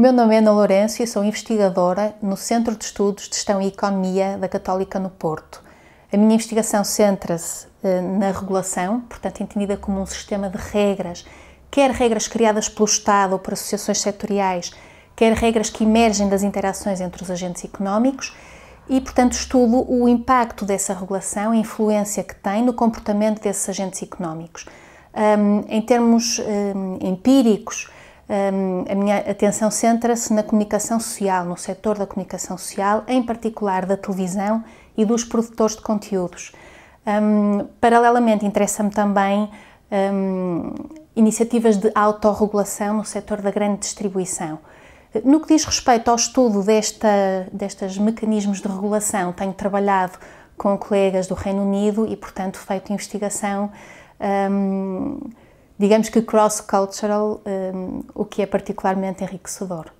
O meu nome é Ana Lourenço e sou investigadora no Centro de Estudos de Gestão e Economia da Católica no Porto. A minha investigação centra-se eh, na regulação, portanto, entendida como um sistema de regras, quer regras criadas pelo Estado ou por associações setoriais, quer regras que emergem das interações entre os agentes económicos e, portanto, estudo o impacto dessa regulação a influência que tem no comportamento desses agentes económicos. Um, em termos um, empíricos, a minha atenção centra-se na comunicação social, no setor da comunicação social, em particular da televisão e dos produtores de conteúdos. Um, paralelamente, interessa-me também um, iniciativas de autorregulação no setor da grande distribuição. No que diz respeito ao estudo desta, destes mecanismos de regulação, tenho trabalhado com colegas do Reino Unido e, portanto, feito investigação. Um, Digamos que cross-cultural, um, o que é particularmente enriquecedor.